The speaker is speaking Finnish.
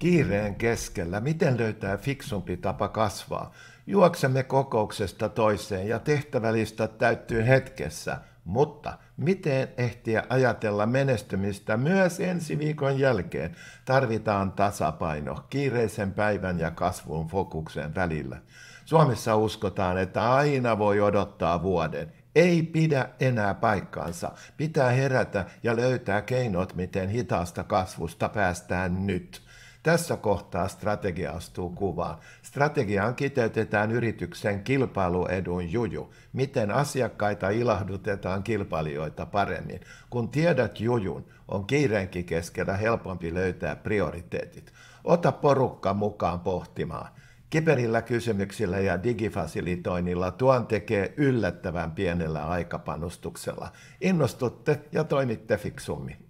Kiireen keskellä, miten löytää fiksumpi tapa kasvaa? Juoksemme kokouksesta toiseen ja tehtävälistä täyttyy hetkessä, mutta miten ehtiä ajatella menestymistä myös ensi viikon jälkeen? Tarvitaan tasapaino kiireisen päivän ja kasvun fokuksen välillä. Suomessa uskotaan, että aina voi odottaa vuoden. Ei pidä enää paikkaansa. Pitää herätä ja löytää keinot, miten hitaasta kasvusta päästään nyt. Tässä kohtaa strategia astuu kuvaan. Strategiaan kiteytetään yrityksen kilpailuedun juju. Miten asiakkaita ilahdutetaan kilpailijoita paremmin. Kun tiedät jujun, on kiireenkin keskellä helpompi löytää prioriteetit. Ota porukka mukaan pohtimaan. Kiperillä kysymyksillä ja digifasilitoinnilla tuon tekee yllättävän pienellä aikapanostuksella. Innostutte ja toimitte fiksummin.